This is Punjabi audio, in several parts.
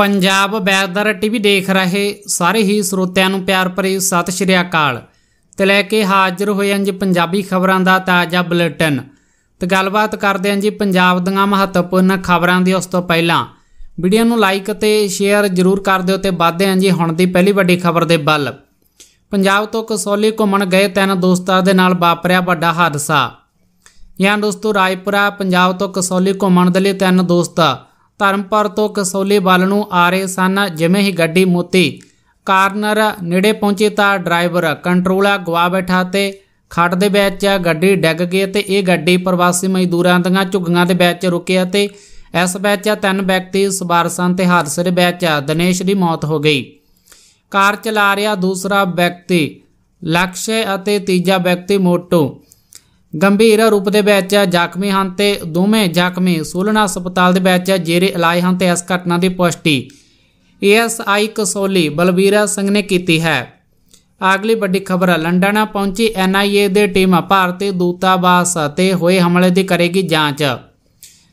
ਪੰਜਾਬ ਵੈਦਰ ਟੀਵੀ ਦੇਖ ਰਹੇ ਸਾਰੇ ਹੀ ਸਰੋਤਿਆਂ ਨੂੰ ਪਿਆਰ ਭਰੀ ਸਤਿ ਸ਼੍ਰੀ ਅਕਾਲ ਤੇ ਲੈ ਕੇ ਹਾਜ਼ਰ ਹੋਏ ਹਾਂ ਜੀ ਪੰਜਾਬੀ ਖਬਰਾਂ ਦਾ ਤਾਜ਼ਾ ਬੁਲੇਟਿਨ ਤੇ ਗੱਲਬਾਤ ਕਰਦੇ ਹਾਂ ਜੀ ਪੰਜਾਬ ਦੀਆਂ ਮਹੱਤਵਪੂਰਨ ਖਬਰਾਂ ਦੀ ਉਸ ਤੋਂ ਪਹਿਲਾਂ ਵੀਡੀਓ ਨੂੰ ਲਾਈਕ ਤੇ ਸ਼ੇਅਰ ਜ਼ਰੂਰ ਕਰ ਦਿਓ ਤੇ ਵਾਧੇ ਹਾਂ ਜੀ ਹੁਣ ਦੀ ਪਹਿਲੀ ਵੱਡੀ ਖਬਰ ਦੇ ਵੱਲ ਪੰਜਾਬ ਤੋਂ ਕਸੌਲੀ ਘੁੰਮਣ ਗਏ ਤਿੰਨ ਦੋਸਤਾਂ ਦੇ ਨਾਲ ਵਾਪਰਿਆ ਵੱਡਾ ਹਾਦਸਾ ਯਾਨ ਦੋਸਤੋ ਰਾਏਪੁਰਾ ਪੰਜਾਬ ਤੋਂ ਕਸੌਲੀ ਘੁੰਮਣ ਦੇ ਲਈ ਤਿੰਨ ਦੋਸਤਾਂ ਧਰਮਪੁਰ ਤੋਂ ਕਸੌਲੇ ਵੱਲ ਨੂੰ ਆ ਰਹੇ ਸਨ ਜਿਵੇਂ ਹੀ ਗੱਡੀ ਮੋਤੀ ਕਾਰਨਰ ਨੇੜੇ ਪਹੁੰਚੇ ਤਾਂ ਡਰਾਈਵਰ ਕੰਟਰੋਲਾ ਗਵਾ ਬੈਠਾ ਤੇ ਖੱਡ ਦੇ ਵਿੱਚ ਗੱਡੀ ਡਿੱਗ ਗਈ ਤੇ ਇਹ ਗੱਡੀ ਪ੍ਰਵਾਸੀ ਮਜ਼ਦੂਰਾਂ ਦੀਆਂ ਝੁੱਗੀਆਂ ਦੇ ਵਿੱਚ ਰੁਕਿਆ ਤੇ ਇਸ ਵਿੱਚ ਤਿੰਨ ਵਿਅਕਤੀ ਸਵਾਰ ਸਨ ਤੇ ਹਾਦਸੇ ਦੇ ਵਿੱਚ ਦਿਨੇਸ਼ ਦੀ ਮੌਤ ਹੋ ਗਈ ਕਾਰ ਚਲਾ ਰਿਹਾ ਦੂਸਰਾ ਵਿਅਕਤੀ ਲਕਸ਼ੇ ਅਤੇ ਤੀਜਾ ਵਿਅਕਤੀ ਮੋਟੋ ਗੰਭੀਰ ਰੂਪ ਦੇ ਵਿੱਚ ਜ਼ਖਮੀ ਹਨ ਤੇ ਦੋਵੇਂ ਜ਼ਖਮੀ ਸੋਲਣਾ ਹਸਪਤਾਲ ਦੇ ਵਿੱਚ ਜੇਰੇ ਇਲਾਜ ਹਨ ਤੇ ਇਸ ਘਟਨਾ ਦੀ ਪੁਸ਼ਟੀ ਏਐਸਆਈ ਕਸੋਲੀ ਬਲਬੀਰਾ ਸਿੰਘ ਨੇ ਕੀਤੀ ਹੈ ਅਗਲੀ ਵੱਡੀ ਖਬਰ ਲੰਡਨ ਪਹੁੰਚੀ ਐਨਆਈਏ ਦੇ ਟੀਮ ਭਾਰਤੀ ਦੂਤਾਵਾਸ ਤੇ ਹੋਏ ਹਮਲੇ ਦੀ ਕਰੇਗੀ ਜਾਂਚ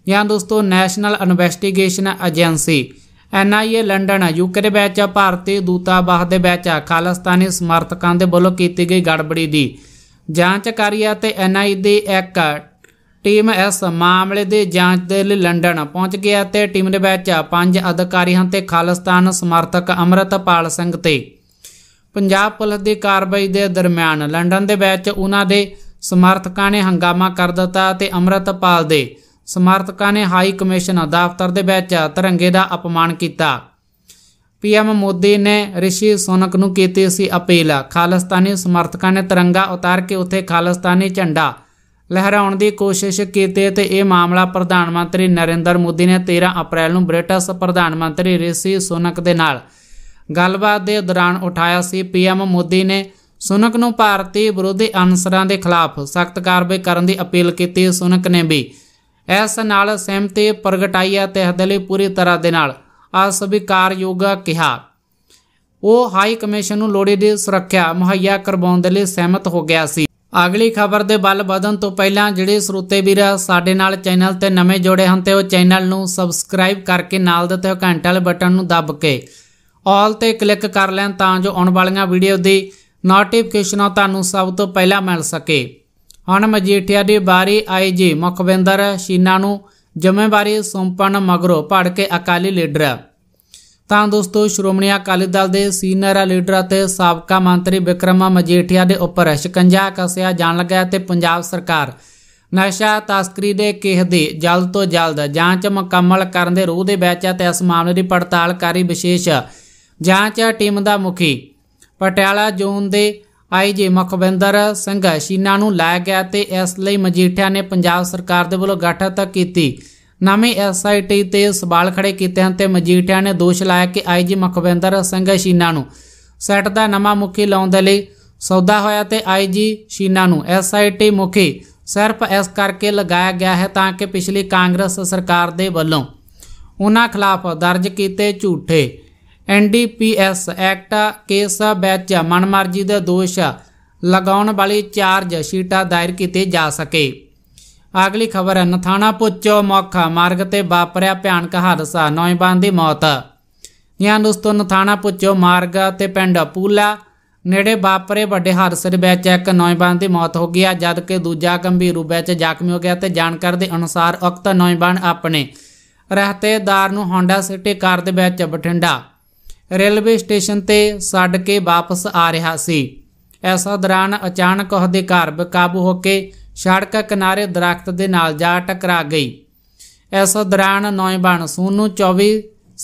ਜਾਂ ਦੋਸਤੋ national investigation agency NIA London UK ਦੇ ਵਿੱਚ ਭਾਰਤੀ ਦੂਤਾਵਾਸ ਦੇ ਵਿੱਚ ਖਾਲਸਤਾਨੀ ਸਮਰਥਕਾਂ ਦੇ ਵੱਲੋਂ ਕੀਤੀ ਗਈ ਗੜਬੜੀ ਦੀ ਜਾਂਚ ਕਰੀ ਤੇ ਐਨਆਈ ਦੀ ਇੱਕ ਟੀਮ ਇਸ ਮਾਮਲੇ ਦੀ ਜਾਂਚ ਦੇ ਲਈ ਲੰਡਨ ਪਹੁੰਚ ਗਿਆ ਤੇ ਟੀਮ ਦੇ ਵਿੱਚ ਪੰਜ ਅਧਿਕਾਰੀ ਹਨ ਤੇ ਖਾਲਸਤਾਨ ਸਮਰਥਕ ਅਮਰਤਪਾਲ ਸਿੰਘ ਤੇ ਪੰਜਾਬ ਪੁਲਿਸ ਦੀ ਕਾਰਵਾਈ ਦੇ ਦਰਮਿਆਨ ਲੰਡਨ ਦੇ ਵਿੱਚ ਉਹਨਾਂ ਦੇ ਸਮਰਥਕਾਂ ਨੇ ਹੰਗਾਮਾ ਕਰ ਦਿੱਤਾ ਤੇ ਅਮਰਤਪਾਲ ਦੇ ਸਮਰਥਕਾਂ ਨੇ ਹਾਈ ਕਮਿਸ਼ਨ ਦਫ਼ਤਰ ਦੇ ਵਿੱਚ ਤਿਰੰਗੇ ਦਾ ਅਪਮਾਨ ਕੀਤਾ ਪੀਐਮ ਮੋਦੀ ਨੇ ਰਿਸ਼ੀ ਸੋਨਕ ਨੂੰ ਕੀਤੀ ਸੀ ਅਪੀਲ ਖਾਲਸਤਾਨੀ ਸਮਰਥਕਾਂ ਨੇ ਤਿਰੰਗਾ ਉਤਾਰ ਕੇ ਉੱਥੇ ਖਾਲਸਤਾਨੀ ਝੰਡਾ ਲਹਿਰਾਉਣ ਦੀ ਕੋਸ਼ਿਸ਼ ਕੀਤੀ ਤੇ ਇਹ ਮਾਮਲਾ ਪ੍ਰਧਾਨ ਮੰਤਰੀ ਨਰਿੰਦਰ ਮੋਦੀ ਨੇ 13 ਅਪ੍ਰੈਲ ਨੂੰ ਬ੍ਰਿਟਿਸ਼ ਪ੍ਰਧਾਨ ਮੰਤਰੀ ਰਿਸ਼ੀ ਸੋਨਕ ਦੇ ਨਾਲ ਗੱਲਬਾਤ ਦੇ ਦੌਰਾਨ ਉਠਾਇਆ ਸੀ ਪੀਐਮ ਮੋਦੀ ਨੇ ਸੁਨਕ ਨੂੰ ਭਾਰਤੀ ਵਿਰੋਧੀ ਅਨਸਰਾਂ ਦੇ ਖਿਲਾਫ ਸਖਤ ਕਾਰਵਾਈ ਕਰਨ ਦੀ ਅਪੀਲ ਕੀਤੀ ਸੁਨਕ ਨੇ ਵੀ ਇਸ ਨਾਲ ਸਹਿਮਤੀ ਪ੍ਰਗਟਾਈ ਹੈ ਤੇ ਹਦਲੇ ਪੂਰੀ ਤਰ੍ਹਾਂ ਦੇ ਨਾਲ ਅਸਵੀਕਾਰ ਯੋਗ ਕਿਹਾ ਉਹ ਹਾਈ ਕਮਿਸ਼ਨ ਨੂੰ ਲੋੜੀਂਦੀ ਸੁਰੱਖਿਆ ਮੁਹੱਈਆ ਕਰਵਾਉਣ ਦੇ ਲਈ ਸਹਿਮਤ ਹੋ ਗਿਆ ਸੀ ਅਗਲੀ ਖਬਰ ਦੇ ਵੱਲ ਵਧਣ ਤੋਂ ਪਹਿਲਾਂ ਜਿਹੜੇ ਸਰੋਤੇ ਵੀਰ ਸਾਡੇ ਨਾਲ ਚੈਨਲ ਤੇ ਨਵੇਂ ਜੋੜੇ ਹਨ ਤੇ ਉਹ ਚੈਨਲ ਨੂੰ ਸਬਸਕ੍ਰਾਈਬ ਕਰਕੇ ਨਾਲ ਦਿੱਤੇ ਹੋਏ ਘੰਟੇ ਵਾਲੇ ਬਟਨ ਨੂੰ ਦਬ ਕੇ ਆਲ ਤੇ ਕਲਿੱਕ ਕਰ ਲੈਣ ਤਾਂ ਜੋ ਆਉਣ ਵਾਲੀਆਂ ਵੀਡੀਓ ਦੀ ਨੋਟੀਫਿਕੇਸ਼ਨ ਤੁਹਾਨੂੰ ਸਭ ਤੋਂ ਪਹਿਲਾਂ ਮਿਲ ਸਕੇ ਹਣ ਮਜੀਠਿਆ ਦੀ ਬਾਰੀ ਆਈ ਜੀ ਮੁਖਵਿੰਦਰ ਸ਼ੀਨਾ ਨੂੰ ਜ਼ਿੰਮੇਵਾਰੀ ਸੌਂਪਣ ਮਗਰੋਂ ਭੜ ਕੇ ਅਕਾਲੀ ਲੀਡਰ ਤਾਂ ਦੋਸਤੋ ਸ਼੍ਰੋਮਣੀ ਅਕਾਲੀ ਦਲ ਦੇ ਸੀਨੀਅਰ ਲੀਡਰ ਅਤੇ ਸਾਬਕਾ ਮੰਤਰੀ ਵਿਕਰਮ ਮਜੀਠੀਆ ਦੇ ਉੱਪਰ ਸ਼ਿਕੰਜਾ ਕਸਿਆ ਜਾਣ ਲੱਗਾ ਤੇ ਪੰਜਾਬ ਸਰਕਾਰ ਨਸ਼ਾ ਤਸਕਰੀ ਦੇ ਕੇਸ ਦੀ ਜਲਦ ਤੋਂ ਜਲਦ ਜਾਂਚ ਮੁਕੰਮਲ ਕਰਨ ਦੇ ਰੋਹ ਦੇ ਵਿੱਚ ਤੇ ਇਸ ਮਾਮਲੇ ਦੀ ਪੜਤਾਲ ਕਰੀ ਵਿਸ਼ੇਸ਼ ਜਾਂਚ ਟੀਮ ਦਾ ਮੁਖੀ ਪਟਿਆਲਾ ਜ਼ੋਨ ਦੇ ਆਈ ਜੇ ਮੁਖਬਿੰਦਰ ਸਿੰਘ ਸ਼ੀਨਾ ਨੂੰ ਲਾਇਆ ਗਿਆ ਤੇ ਇਸ ਲਈ ਮਜੀਠਿਆ ਨੇ ਪੰਜਾਬ ਸਰਕਾਰ ਦੇ ਵੱਲੋਂ ਤੱਕ ਕੀਤੀ ਨਵੇਂ ਐਸਆਈਟੀ ਤੇ ਸਵਾਲ ਖੜੇ ਕੀਤੇ ਹਨ ਤੇ ਮਜੀਠਿਆ ਨੇ ਦੋਸ਼ ਲਾਇਆ ਕਿ ਆਈਜੀ ਮਖਵਿੰਦਰ ਸਿੰਘ ਸ਼ੀਨਾ ਨੂੰ ਸੈਟ ਦਾ ਨਵਾਂ ਮੁਖੀ ਲਾਉਣ ਦੇ ਲਈ ਸੌਦਾ ਹੋਇਆ ਤੇ ਆਈਜੀ ਸ਼ੀਨਾ ਨੂੰ ਐਸਆਈਟੀ ਮੁਖੀ ਸਿਰਫ ਇਸ ਕਰਕੇ ਲਗਾਇਆ ਗਿਆ ਹੈ ਤਾਂ ਕਿ ਪਿਛਲੀ ਕਾਂਗਰਸ ਸਰਕਾਰ ਦੇ ਵੱਲੋਂ ਉਹਨਾਂ ਖਿਲਾਫ ਦਰਜ ਕੀਤੇ ਝੂਠੇ ਐਨਡੀਪੀਐਸ ਐਕਟ ਕੇਸ ਵਿੱਚ ਮਨਮਰਜ਼ੀ ਦੇ ਦੋਸ਼ ਲਗਾਉਣ ਵਾਲੀ ਚਾਰਜ ਸ਼ੀਟਾਂ ਦਾਇਰ ਕੀਤੇ ਜਾ ਸਕੇ ਅਗਲੀ ਖਬਰ ਨਥਾਣਾ ਪੁੱਚੋ ਮੌਖਾ ਮਾਰਗ ਤੇ ਵਾਪਰਿਆ ਭਿਆਨਕ ਹਾਦਸਾ ਨੌਜਵਾਨ ਦੀ ਮੌਤ ਨਿਆਂ ਦੋਸਤੋ ਨਥਾਣਾ ਪੁੱਚੋ ਮਾਰਗ ਤੇ ਪਿੰਡ ਪੂਲਾ ਨੇੜੇ ਵਾਪਰੇ ਵੱਡੇ ਹਾਦਸੇ ਦੇ ਵਿੱਚ ਇੱਕ ਨੌਜਵਾਨ ਦੀ ਮੌਤ ਹੋ ਗਈ ਹੈ ਜਦ ਕਿ ਦੂਜਾ ਗੰਭੀਰ ਰੂਪ ਵਿੱਚ ਜ਼ਖਮੀ ਹੋ ਗਿਆ ਤੇ ਜਾਣਕਾਰੀ ਦੇ ਅਨੁਸਾਰ ਉਕਤ ਨੌਜਵਾਨ ਆਪਣੇ ਰਹਤੇਦਾਰ ਨੂੰ ਹੋਂਡਾ ਸਿਟੀ ਕਾਰ ਦੇ ਵਿੱਚ ਬਠਿੰਡਾ ਰੇਲਵੇ ਸਟੇਸ਼ਨ ਤੇ ਛੱਡ ਕੇ ਵਾਪਸ ਆ ਰਿਹਾ ਸੀ ਐਸਾ ਦੌਰਾਨ ਅਚਾਨਕ ਉਹਦੇ ਘਰ ਬਕਾਬੂ ਹੋ ਕੇ ਸੜਕ ਕਿਨਾਰੇ ਦਰਖਤ ਦੇ ਨਾਲ ਜਾ ਟਕਰਾ ਗਈ ਐਸਾ ਦੌਰਾਨ ਨੌਜਵਾਨ ਸੋਨੂ 24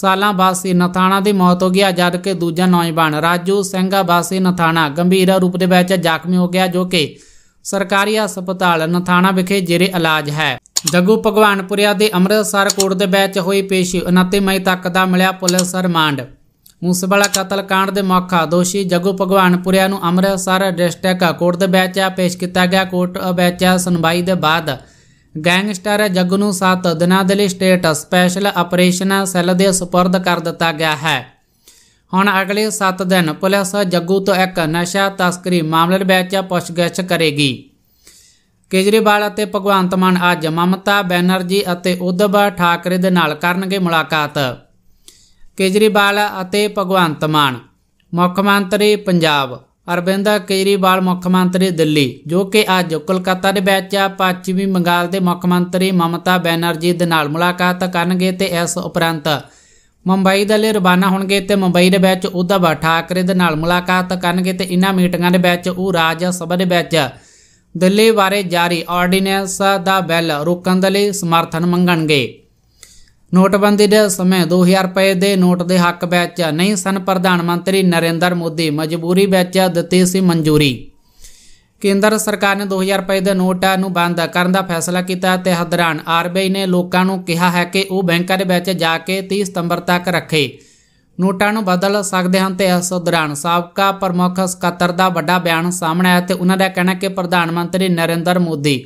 ਸਾਲਾਂ ਵਾਸੀ ਨਥਾਣਾ ਦੀ ਮੌਤ ਹੋ ਗਿਆ ਜਦ ਕਿ ਦੂਜਾ ਨੌਜਵਾਨ ਰਾਜੂ ਸਿੰਘਾ ਵਾਸੀ ਨਥਾਣਾ ਗੰਭੀਰ ਰੂਪ ਦੇ ਵਿੱਚ ਜ਼ਖਮੀ ਹੋ ਗਿਆ ਜੋ ਕਿ ਸਰਕਾਰੀ ਹਸਪਤਾਲ ਨਥਾਣਾ ਵਿਖੇ ਜੇਰੇ ਇਲਾਜ ਹੈ ਜੱਗੂ ਭਗਵਾਨਪੁਰਿਆ ਦੇ ਅੰਮ੍ਰਿਤਸਰ ਕੋਰਟ ਦੇ ਵਿੱਚ ਹੋਈ ਪੇਸ਼ੀ 29 ਮਈ ਤੱਕ ਦਾ ਮਿਲਿਆ ਪੁਲਿਸ ਰਿਮਾਂਡ ਮੂਸੇਵਾਲਾ ਕਾਂਡ ਦੇ ਮੌਕਾ ਦੋਸ਼ੀ ਜਗੂ ਭਗਵਾਨਪੁਰਿਆ ਨੂੰ ਅੰਮ੍ਰਿਤਸਰ ਡਿਸਟ੍ਰਿਕਟ ਕੋਰਟ ਦੇ ਵਿੱਚ ਪੇਸ਼ ਕੀਤਾ ਗਿਆ ਕੋਰਟ ਵਿੱਚ ਸੁਣਵਾਈ ਦੇ ਬਾਅਦ ਗੈਂਗਸਟਰ ਜੱਗ ਨੂੰ 7 ਦਿਨਾਂ ਦੇ ਲਈ ਸਟੇਟ ਸਪੈਸ਼ਲ ਆਪਰੇਸ਼ਨ ਸੈੱਲ ਦੇ سپرد ਕਰ ਦਿੱਤਾ ਗਿਆ ਹੈ ਹੁਣ ਅਗਲੇ 7 ਦਿਨ ਪੁਲਿਸ ਜੱਗੂ ਤੋਂ ਇੱਕ ਨਸ਼ਾ ਤਸਕਰੀ ਮਾਮਲੇ ਦੇ ਵਿੱਚ ਪੁੱਛਗਿੱਛ ਕਰੇਗੀ ਕੇਜਰੀਵਾਲ ਅਤੇ ਭਗਵੰਤ ਮਾਨ ਅੱਜ ਮਮਤਾ ਬੈਨਰਜੀ ਅਤੇ ਉਧਵ ਠਾਕਰੇ ਦੇ ਨਾਲ ਕਰਨਗੇ ਮੁਲਾਕਾਤ ਕੇਜਰੀਵਾਲ ਅਤੇ ਭਗਵੰਤ ਮਾਨ ਮੁੱਖ ਮੰਤਰੀ ਪੰਜਾਬ ਅਰਵਿੰਦ ਕੇਜਰੀਵਾਲ ਮੁੱਖ ਮੰਤਰੀ ਦਿੱਲੀ ਜੋ ਕਿ ਅੱਜ ਕੋਲਕਾਤਾ ਦੇ ਵਿੱਚ ਪੱਛਮੀ ਬੰਗਾਲ ਦੇ ਮੁੱਖ ਮੰਤਰੀ ਮਮਤਾ ਬੈਨਰਜੀ ਦੇ ਨਾਲ ਮੁਲਾਕਾਤ ਕਰਨਗੇ ਤੇ ਇਸ ਉਪਰੰਤ ਮੁੰਬਈ ਦੇ ਲਈ ਰਵਾਨਾ ਹੋਣਗੇ ਤੇ ਮੁੰਬਈ ਦੇ ਵਿੱਚ ਉਧਵ ਠਾਕਰੇ ਦੇ ਨਾਲ ਮੁਲਾਕਾਤ ਕਰਨਗੇ ਤੇ ਇਨ੍ਹਾਂ ਮੀਟਿੰਗਾਂ ਦੇ ਵਿੱਚ ਉਹ ਰਾਜ ਸਭਾ ਦੇ ਵਿੱਚ ਦਿੱਲੀ ਬਾਰੇ ਜਾਰੀ ਆਰਡੀਨੈਂਸ ਦਾ ਬਿੱਲ ਰੋਕਣ ਦੇ ਲਈ ਸਮਰਥਨ ਮੰਗਣਗੇ ਨੋਟਬੰਦੀ ਦੇ ਸਮੇਂ 2000 ਰੁਪਏ ਦੇ ਨੋਟ ਦੇ ਹੱਕ ਵਿੱਚ ਨਹੀਂ ਸਨ ਪ੍ਰਧਾਨ ਮੰਤਰੀ ਨਰਿੰਦਰ ਮੋਦੀ ਮਜਬੂਰੀ ਵਿੱਚ ਦਿੱਤੀ ਸੀ ਮਨਜ਼ੂਰੀ ਕੇਂਦਰ ਸਰਕਾਰ ਨੇ 2000 ਰੁਪਏ ਦੇ ਨੋਟਾਂ ਨੂੰ ਬੰਦ ਕਰਨ ਦਾ ਫੈਸਲਾ ਕੀਤਾ ਤੇ ਹਦਰਾਨ ਆਰਬੀਆਈ ਨੇ ਲੋਕਾਂ ਨੂੰ ਕਿਹਾ ਹੈ ਕਿ ਉਹ ਬੈਂਕਾਂ ਦੇ ਵਿੱਚ ਜਾ ਕੇ 30 ਸਤੰਬਰ ਤੱਕ ਰੱਖੇ ਨੋਟਾਂ ਨੂੰ ਬਦਲ ਸਕਦੇ ਹਨ ਤੇ ਇਸ ਦੌਰਾਨ ਸਾਬਕਾ ਪ੍ਰਮੁੱਖ ਸਕੱਤਰ ਦਾ ਵੱਡਾ ਬਿਆਨ ਸਾਹਮਣੇ ਆਇਆ ਤੇ ਉਹਨਾਂ ਦਾ ਕਹਿਣਾ ਕਿ ਪ੍ਰਧਾਨ ਮੰਤਰੀ ਨਰਿੰਦਰ ਮੋਦੀ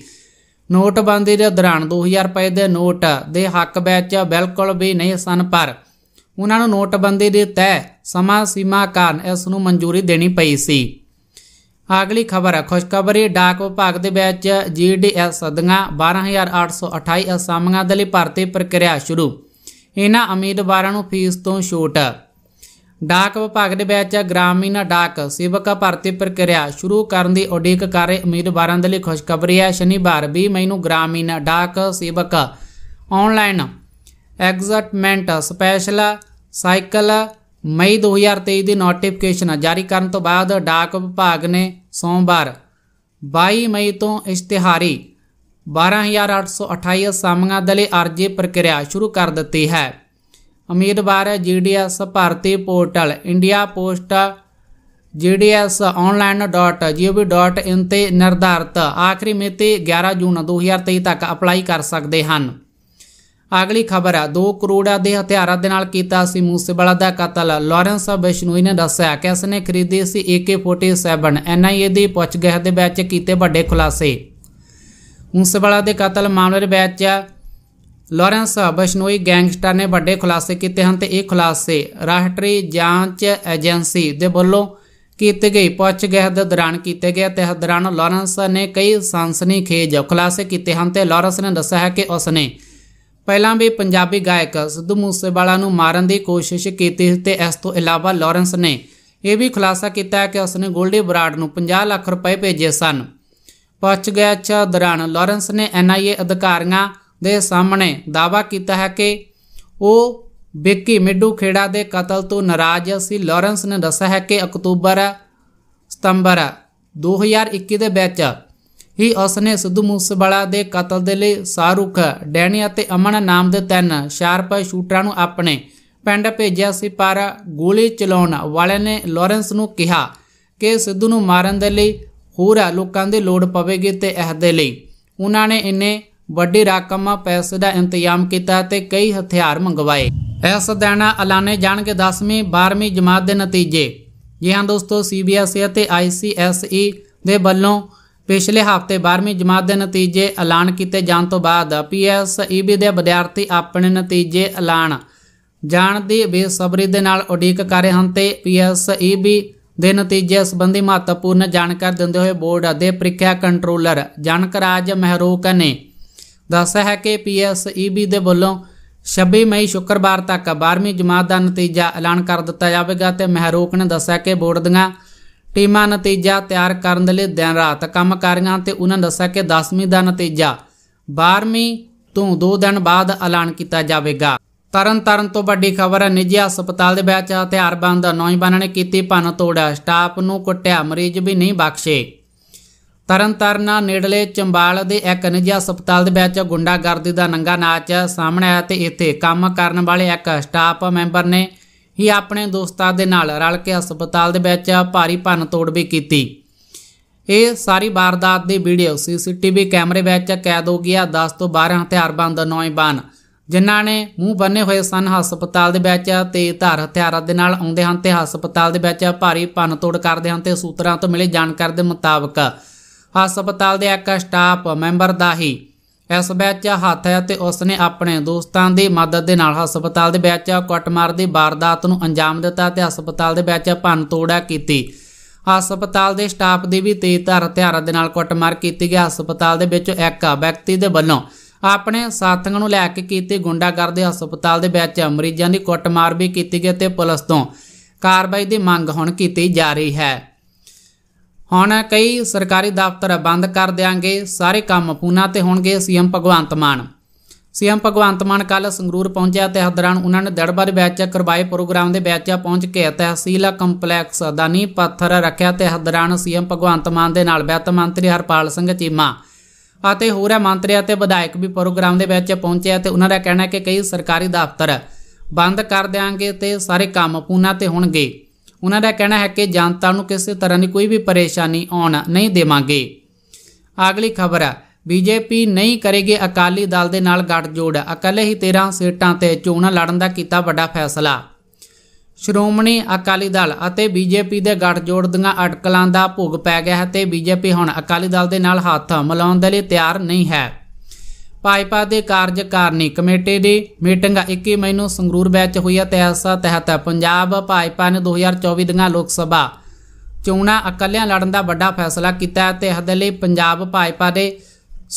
ਨੋਟਬੰਦੀ ਦੇ ਦੌਰਾਨ 2000 ਰੁਪਏ ਦੇ ਨੋਟ ਦੇ ਹੱਕ ਵਿੱਚ ਬਿਲਕੁਲ ਵੀ ਨਹੀਂ ਸਨ ਪਰ ਉਹਨਾਂ ਨੂੰ ਨੋਟਬੰਦੀ ਦੇ ਤਹਿ ਸਮਾਂ ਸੀਮਾ ਕਾਰਨ ਇਸ ਨੂੰ ਮਨਜ਼ੂਰੀ ਦੇਣੀ ਪਈ ਸੀ ਅਗਲੀ ਖਬਰ ਹੈ ਖੁਸ਼ਖਬਰੀ ਡਾਕ ਵਿਭਾਗ ਦੇ ਵਿੱਚ ਜੀਡੀਐਸ ਸਦਗਾ 12828 ਅਸਾਮੀਆਂ ਦੇ ਲਈ ਭਰਤੀ ਪ੍ਰਕਿਰਿਆ ਸ਼ੁਰੂ ਇਹਨਾਂ ਉਮੀਦਵਾਰਾਂ ਨੂੰ ਫੀਸ ਤੋਂ ਛੋਟ ਡਾਕ ਵਿਭਾਗ ਦੇ ਵਿੱਚ ਗ੍ਰਾਮੀਣ ਡਾਕ ਸੇਵਕ ਭਰਤੀ ਪ੍ਰਕਿਰਿਆ ਸ਼ੁਰੂ ਕਰਨ ਦੀ ਉਡੀਕ ਕਰ ਰਹੇ ਉਮੀਦਵਾਰਾਂ ਦੇ ਲਈ ਖੁਸ਼ਖਬਰੀ ਹੈ ਸ਼ਨੀਵਾਰ 20 ਮਈ ਨੂੰ ਗ੍ਰਾਮੀਣ ਡਾਕ ਸੇਵਕ ਆਨਲਾਈਨ ਐਗਜ਼ਟਮੈਂਟ ਸਪੈਸ਼ਲ ਸਾਈਕਲ ਮਈ 2023 ਦੀ ਨੋਟੀਫਿਕੇਸ਼ਨ ਜਾਰੀ ਕਰਨ ਤੋਂ ਬਾਅਦ ਡਾਕ ਵਿਭਾਗ ਨੇ ਸੋਮਵਾਰ 22 ਮਈ ਤੋਂ ਇਸ਼ਤਿਹਾਰੀ 12828 ਸਾਮੀਆਂ ਦੇ ਲਈ ਅਰਜ਼ੀ ਪ੍ਰਕਿਰਿਆ ਸ਼ੁਰੂ ਕਰ ਦਿੱਤੀ ਹੈ ਉਮੀਦਵਾਰ ਜੀਡੀਐਸ ਭਾਰਤੀ ਪੋਰਟਲ ਇੰਡੀਆ ਪੋਸਟ jds.online.gov.in ਤੇ ਨਿਰਧਾਰਤ ਆਖਰੀ ਮਿਤੀ 11 ਜੂਨ 2023 ਤੱਕ ਅਪਲਾਈ ਕਰ ਸਕਦੇ ਹਨ ਅਗਲੀ ਖਬਰ 2 ਕਰੋੜ ਦੇ ਹਥਿਆਰਾਂ ਦੇ ਨਾਲ ਕੀਤਾ ਸੀ ਮੂਸੇਵਾਲਾ ਦਾ ਕਤਲ ਲਾਰੈਂਸ ਬਿਸ਼ਨੋਈ ਨੇ ਦੱਸਿਆ ਕਿ ਇਸ ਨੇ ਖਰੀਦੀ ਸੀ AK47 NIA ਦੀ ਪੁੱਛਗਿੱਛ ਦੇ ਵਿੱਚ ਕੀਤੇ ਵੱਡੇ ਖੁਲਾਸੇ ਮੂਸੇਵਾਲਾ ਦੇ ਕਤਲ ਮਾਮਲੇ ਵਿੱਚ ਲਾਰੈਂਸ ਬਸ਼ਨੋਈ ਗੈਂਗਸਟਰ ਨੇ ਵੱਡੇ ਖੁਲਾਸੇ ਕੀਤੇ ਹਨ ਤੇ ਇਹ ਖੁਲਾਸੇ ਰਾਸ਼ਟਰੀ ਜਾਂਚ ਏਜੰਸੀ ਦੇ ਵੱਲੋਂ ਕੀਤੀ ਗਈ ਪੁੱਛਗਿੱਛ ਦੇ ਦੌਰਾਨ ਕੀਤੇ ਗਏ ਤੇ ਦੌਰਾਨ ਲਾਰੈਂਸ ਨੇ ਕਈ ਸਾਂਸਨੀਖੇਜ ਖੁਲਾਸੇ ਕੀਤੇ ਹਨ ਤੇ ਲਾਰੈਂਸ ਨੇ ਦੱਸਿਆ ਹੈ ਕਿ ਉਸ ਨੇ ਪਹਿਲਾਂ ਵੀ ਪੰਜਾਬੀ ਗਾਇਕ ਸਿੱਧੂ ਮੂਸੇਵਾਲਾ ਨੂੰ ਮਾਰਨ ਦੀ ਕੋਸ਼ਿਸ਼ ਕੀਤੀ ਤੇ ਇਸ ਤੋਂ ਇਲਾਵਾ ਲਾਰੈਂਸ ਨੇ ਇਹ ਵੀ ਖੁਲਾਸਾ ਕੀਤਾ ਹੈ ਕਿ ਉਸ ਨੇ ਗੋਲਡੀ ਬਰਾੜ ਨੂੰ 50 ਲੱਖ ਰੁਪਏ ਭੇਜੇ ਸਨ ਪੁੱਛਗਿੱਛ ਦੌਰਾਨ ਲਾਰੈਂਸ ਨੇ ਐਨਆਈਏ ਅਧਿਕਾਰੀਆਂ ਦੇ ਸਾਹਮਣੇ ਦਾਵਾ ਕੀਤਾ ਹੈ ਕਿ ਉਹ ਬੇਕੀ ਮਿੱਡੂ ਖੇੜਾ ਦੇ ਕਤਲ ਤੋਂ ਨਾਰਾਜ਼ ਸੀ ਲਾਰੈਂਸ ਨੇ ਦੱਸਿਆ ਹੈ ਕਿ ਅਕਤੂਬਰ ਸਤੰਬਰ 2021 ਦੇ ਵਿੱਚ ਹੀ ਉਸ ਨੇ ਸਿੱਧੂ ਮੂਸੇਵਾਲਾ ਦੇ ਕਤਲ ਦੇ ਲਈ ਸਾਰੂਖ ਡੈਣੀ ਅਤੇ ਅਮਨ ਨਾਮ ਦੇ ਤਿੰਨ ਸ਼ਾਰਪ ਸ਼ੂਟਰਾਂ ਨੂੰ ਆਪਣੇ ਪਿੰਡ ਭੇਜਿਆ ਸੀ ਪਰ ਗੋਲੀ ਚਲਾਉਣ ਵਾਲੇ ਨੇ ਲਾਰੈਂਸ ਨੂੰ ਕਿਹਾ ਕਿ ਸਿੱਧੂ ਨੂੰ ਮਾਰਨ ਦੇ ਲਈ ਹੋਰ ਲੋਕਾਂ ਦੀ ਲੋੜ ਪਵੇਗੀ ਤੇ ਇਸ ਦੇ ਲਈ ਉਹਨਾਂ ਨੇ ਇੰਨੇ ਵੱਡੀ ਰਕਮ ਪੈਸੇ ਦਾ ਇੰਤਜ਼ਾਮ ਕੀਤਾ ਤੇ ਕਈ ਹਥਿਆਰ ਮੰਗਵਾਏ ਇਸ ਦਿਨ ਐਲਾਨੇ ਜਾਣਗੇ 10ਵੀਂ 12ਵੀਂ ਜਮਾਤ ਦੇ ਨਤੀਜੇ ਜੀ ਹਾਂ ਦੋਸਤੋ ਸੀਬੀਐਸਈ ਅਤੇ ਆਈਸੀਐਸਈ ਦੇ ਵੱਲੋਂ ਪਿਛਲੇ ਹਫ਼ਤੇ 12ਵੀਂ ਜਮਾਤ ਦੇ ਨਤੀਜੇ ਐਲਾਨ ਕੀਤੇ ਜਾਣ ਤੋਂ ਬਾਅਦ ਪੀਐਸਈਬੀ e ਦੇ ਵਿਦਿਆਰਥੀ ਆਪਣੇ ਨਤੀਜੇ ਐਲਾਨ ਜਾਣ ਦੀ ਬੇਸਬਰੀ ਦੇ ਨਾਲ ਉਡੀਕ ਕਰ ਰਹੇ ਹਨ ਤੇ ਪੀਐਸਈਬੀ e ਦੇ ਨਤੀਜੇ ਸੰਬੰਧੀ ਮਹੱਤਵਪੂਰਨ ਜਾਣਕਾਰੀ ਦਿੰਦੇ ਹੋਏ ਬੋਰਡ ਦੇ ਪ੍ਰੀਖਿਆ ਕੰਟਰੋਲਰ ਜਨਕ ਮਹਿਰੂਕ ਮਹਿਰੋਕ ਨੇ ਦੱਸਿਆ ਹੈ ਕਿ ਪੀਐਸਈਬੀ ਦੇ ਵੱਲੋਂ 26 ਮਈ ਸ਼ੁੱਕਰਵਾਰ ਤੱਕ 12ਵੀਂ ਜਮਾਤ ਦਾ ਨਤੀਜਾ ਐਲਾਨ ਕਰ ਦਿੱਤਾ ਜਾਵੇਗਾ ਤੇ ਮਹਿਰੂਕ ਨੇ ਦੱਸਿਆ ਕਿ ਬੋਰਡ ਦੀਆਂ ਟੀਮਾਂ ਨਤੀਜਾ ਤਿਆਰ ਕਰਨ ਦੇ ਲਈ ਦਿਨ ਰਾਤ ਕੰਮ ਕਰ ਰਹੀਆਂ ਤੇ ਉਹਨਾਂ ਦੱਸਿਆ ਕਿ 10ਵੀਂ ਦਾ ਨਤੀਜਾ 12ਵੀਂ ਤੋਂ 2 ਦਿਨ ਬਾਅਦ ਐਲਾਨ ਕੀਤਾ ਜਾਵੇਗਾ ਤਰਨ ਤਰਨ ਤੋਂ ਵੱਡੀ ਖਬਰ ਹੈ ਨਿੱਜੀ ਹਸਪਤਾਲ ਦੇ ਵਿੱਚ ਹਥਿਆਰਬੰਦ ਨੌਜਵਾਨਾਂ ਨੇ ਕੀਤੀ ਭੰਨ ਤੋੜਾ ਸਟਾਫ ਨੂੰ ਕੁੱਟਿਆ ਮਰੀਜ਼ ਵੀ ਨਹੀਂ ਬਖਸ਼ੇ ਤਰਨਤਾਰਨ ਨੇੜਲੇ ਚੰਬਾਲ ਦੇ ਇੱਕ ਨਿੱਜੀ ਹਸਪਤਾਲ ਦੇ ਵਿੱਚ ਗੁੰਡਾਗਰਦੀ ਦਾ ਨੰਗਾ ਨਾਚ ਸਾਹਮਣੇ ਆਇਆ ਤੇ ਇੱਥੇ ਕੰਮ ਕਰਨ ਵਾਲੇ ਇੱਕ ਸਟਾਫ ਮੈਂਬਰ ਨੇ ਹੀ ਆਪਣੇ ਦੋਸਤਾਂ ਦੇ ਨਾਲ ਰਲ ਕੇ ਹਸਪਤਾਲ ਦੇ ਵਿੱਚ ਭਾਰੀ ਭੰਨ ਤੋੜ ਵੀ ਕੀਤੀ ਇਹ ਸਾਰੀ ਵਾਰਦਾਤ ਦੀ ਵੀਡੀਓ ਸੀਸੀਟੀਵੀ ਕੈਮਰੇ ਵਿੱਚ ਕੈਦ ਹੋ ਗਿਆ 10 ਤੋਂ 12 ਹਥਿਆਰਬੰਦ ਨੌਜਵਾਨ ਜਿਨ੍ਹਾਂ ਨੇ ਮੂੰਹ ਬੰਨੇ ਹੋਏ ਸਨ ਹਸਪਤਾਲ ਦੇ ਵਿੱਚ ਤੇ ਧਾਰ ਹਥਿਆਰਾਂ ਦੇ ਨਾਲ ਆਉਂਦੇ ਹਨ ਤੇ ਹਸਪਤਾਲ ਦੇ ਵਿੱਚ ਭਾਰੀ ਭੰਨ ਤੋੜ ਕਰਦੇ ਹਨ ਤੇ ਸੂਤਰਾਂ ਤੋਂ ਮਿਲੀ ਜਾਣਕਾਰੀ ਦੇ ਮੁਤਾਬਕ ਹਸਪਤਾਲ ਦੇ ਇੱਕ ਸਟਾਫ ਮੈਂਬਰ ਦਾ ਹੀ ਇਸ ਵਿੱਚ ਹੱਥ ਹੈ ਤੇ ਉਸ ਨੇ ਆਪਣੇ ਦੋਸਤਾਂ ਦੀ ਮਦਦ ਦੇ ਨਾਲ ਹਸਪਤਾਲ ਦੇ ਵਿੱਚ ਕਟਮਾਰ ਦੀ ਵਾਰਦਾਤ ਨੂੰ ਅੰਜਾਮ ਦਿੱਤਾ ਤੇ ਹਸਪਤਾਲ ਦੇ ਵਿੱਚ ਭੰਨ ਤੋੜਾ ਕੀਤੀ ਹਸਪਤਾਲ ਦੇ ਸਟਾਫ ਦੀ ਵੀ ਤੇਜ਼ ਧਾਰ ਹਥਿਆਰਾਂ ਦੇ ਨਾਲ ਕਟਮਾਰ ਕੀਤੀ ਗਿਆ ਹਸਪਤਾਲ ਦੇ ਵਿੱਚ ਇੱਕ ਵਿਅਕਤੀ ਦੇ ਵੱਲੋਂ ਆਪਣੇ ਸਾਥੀਆਂ ਨੂੰ ਲੈ ਕੇ ਕੀਤੀ ਗੁੰਡਾਗਰਦੀ ਹਸਪਤਾਲ ਦੇ ਵਿੱਚ ਮਰੀਜ਼ਾਂ ਦੀ ਕਟਮਾਰ ਵੀ ਕੀਤੀ ਗਈ ਤੇ ਪੁਲਿਸ ਤੋਂ ਕਾਰਵਾਈ ਦੀ ਮੰਗ ਹੁਣ ਕੀਤੀ ਜਾ ਰਹੀ ਹੈ ਹੁਣ ਕਈ ਸਰਕਾਰੀ ਦਫ਼ਤਰ ਬੰਦ ਕਰ ਦੇਾਂਗੇ ਸਾਰੇ ਕੰਮ ਪੂਨਾ ਤੇ ਹੋਣਗੇ ਸੀਐਮ ਭਗਵੰਤ ਮਾਨ ਸੀਐਮ ਭਗਵੰਤ ਮਾਨ ਕੱਲ ਸੰਗਰੂਰ ਪਹੁੰਚਿਆ ਤੇ ਹਦਰਾਨ ਉਹਨਾਂ ਨੇ ਦੜਬਰ ਵਿੱਚ ਕਰਵਾਏ ਪ੍ਰੋਗਰਾਮ ਦੇ ਵਿੱਚ ਪਹੁੰਚ ਕੇ ਤਹਿਸੀਲ ਕੰਪਲੈਕਸ ਅਦਾਨੀ ਪੱਥਰ ਰੱਖਿਆ ਤੇ ਹਦਰਾਨ ਸੀਐਮ ਭਗਵੰਤ ਮਾਨ ਦੇ ਨਾਲ ਵਿੱਤ ਮੰਤਰੀ ਹਰਪਾਲ ਸਿੰਘ ਚੀਮਾ ਅਤੇ ਹੋਰ ਮੰਤਰੀ ਅਤੇ ਵਿਧਾਇਕ ਵੀ ਪ੍ਰੋਗਰਾਮ ਦੇ ਵਿੱਚ ਪਹੁੰਚੇ ਤੇ ਉਹਨਾਂ ਦਾ ਕਹਿਣਾ ਹੈ ਕਿ ਕਈ ਸਰਕਾਰੀ ਦਫ਼ਤਰ ਬੰਦ ਕਰ ਦੇਾਂਗੇ ਤੇ ਸਾਰੇ ਕੰਮ ਪੂਨਾ ਤੇ ਹੋਣਗੇ ਉਹਨਾਂ ਦਾ ਕਹਿਣਾ ਹੈ ਕਿ ਜਨਤਾ ਨੂੰ ਕਿਸੇ ਤਰ੍ਹਾਂ ਦੀ ਕੋਈ ਵੀ ਪਰੇਸ਼ਾਨੀ ਆਉਣ ਨਹੀਂ ਦੇਵਾਂਗੇ ਅਗਲੀ ਖਬਰ ਹੈ ਬੀਜੇਪੀ ਨਹੀਂ ਕਰੇਗੀ ਅਕਾਲੀ ਦਲ ਦੇ ਨਾਲ ਗੱਠਜੋੜ ਅਕਲੇ ਹੀ 13 ਸੀਟਾਂ ਤੇ ਚੋਣਾਂ ਲੜਨ ਦਾ ਕੀਤਾ ਵੱਡਾ ਫੈਸਲਾ ਸ਼੍ਰੋਮਣੀ ਅਕਾਲੀ ਦਲ ਅਤੇ ਬੀਜੇਪੀ ਦੇ ਗੱਠਜੋੜ ਦੀਆਂ ਅਟਕਲਾਂ ਦਾ ਭੁਗ ਪੈ ਗਿਆ ਹੈ ਤੇ ਬੀਜੇਪੀ ਹੁਣ ਅਕਾਲੀ ਦਲ ਦੇ ਨਾਲ ਹੱਥ ਮਿਲਾਉਣ ਦੇ ਲਈ ਤਿਆਰ ਨਹੀਂ ਹੈ ਭਾਜਪਾ ਦੇ ਕਾਰਜਕਾਰਨੀ ਕਮੇਟੀ ਦੀ ਮੀਟਿੰਗ 21 ਮਈ ਨੂੰ ਸੰਗਰੂਰ ਵਿੱਚ ਹੋਈ ਅਤੇ ਇਸ ਤਹਿਤ ਪੰਜਾਬ ਭਾਜਪਾ ਨੇ 2024 ਦੀਆਂ ਲੋਕ ਸਭਾ ਚੋਣਾਂ ਇਕੱਲਿਆਂ ਲੜਨ ਦਾ ਵੱਡਾ ਫੈਸਲਾ ਕੀਤਾ ਅਤੇ ਇਸ ਦੇ ਲਈ ਪੰਜਾਬ ਭਾਜਪਾ ਦੇ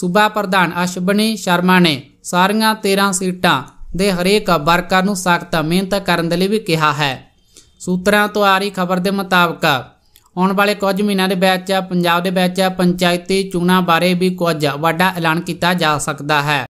ਸੂਬਾ ਪ੍ਰਧਾਨ ਅਸ਼ਬਨੀ ਸ਼ਰਮਾ ਨੇ ਸਾਰੀਆਂ 13 ਸੀਟਾਂ ਦੇ ਹਰੇਕ ਵਰਕਰ ਨੂੰ ਸਖਤ ਮਿਹਨਤ ਕਰਨ ਦੇ ਲਈ ਵੀ ਕਿਹਾ ਹੈ ਸੂਤਰਾਂ ਤੋਂ ਆ ਰਹੀ ਖਬਰ ਦੇ ਮੁਤਾਬਕ ਆਉਣ ਵਾਲੇ ਕੁਝ ਮਹੀਨਿਆਂ ਦੇ ਵਿੱਚ ਪੰਜਾਬ ਦੇ ਵਿੱਚ ਪੰਚਾਇਤੀ ਚੋਣਾਂ ਬਾਰੇ ਵੀ ਕੁਝ ਵੱਡਾ ਐਲਾਨ ਕੀਤਾ ਜਾ ਸਕਦਾ ਹੈ